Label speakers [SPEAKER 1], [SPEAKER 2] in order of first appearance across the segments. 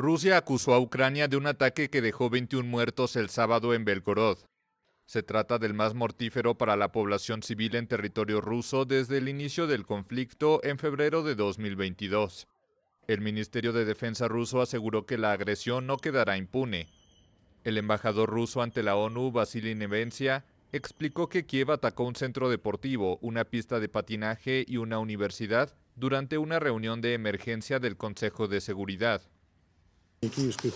[SPEAKER 1] Rusia acusó a Ucrania de un ataque que dejó 21 muertos el sábado en Belgorod. Se trata del más mortífero para la población civil en territorio ruso desde el inicio del conflicto en febrero de 2022. El Ministerio de Defensa ruso aseguró que la agresión no quedará impune. El embajador ruso ante la ONU, Vasily Nevencia, explicó que Kiev atacó un centro deportivo, una pista de patinaje y una universidad durante una reunión de emergencia del Consejo de Seguridad. Pues,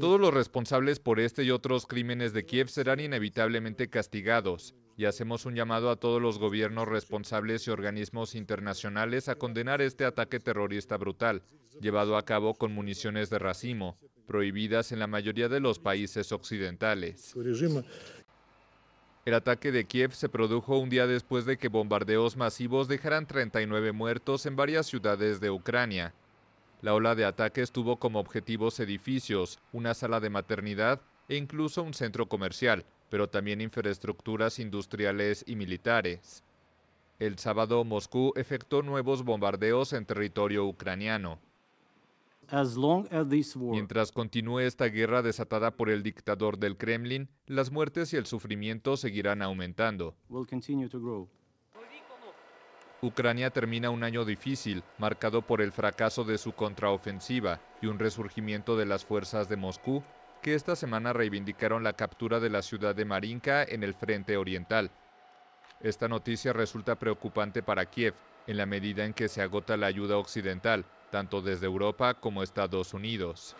[SPEAKER 1] todos los responsables por este y otros crímenes de Kiev serán inevitablemente castigados y hacemos un llamado a todos los gobiernos responsables y organismos internacionales a condenar este ataque terrorista brutal, llevado a cabo con municiones de racimo, prohibidas en la mayoría de los países occidentales. El ataque de Kiev se produjo un día después de que bombardeos masivos dejaran 39 muertos en varias ciudades de Ucrania, la ola de ataques tuvo como objetivos edificios, una sala de maternidad e incluso un centro comercial, pero también infraestructuras industriales y militares. El sábado Moscú efectuó nuevos bombardeos en territorio ucraniano. Mientras continúe esta guerra desatada por el dictador del Kremlin, las muertes y el sufrimiento seguirán aumentando. Ucrania termina un año difícil, marcado por el fracaso de su contraofensiva y un resurgimiento de las fuerzas de Moscú, que esta semana reivindicaron la captura de la ciudad de Marinka en el frente oriental. Esta noticia resulta preocupante para Kiev, en la medida en que se agota la ayuda occidental, tanto desde Europa como Estados Unidos.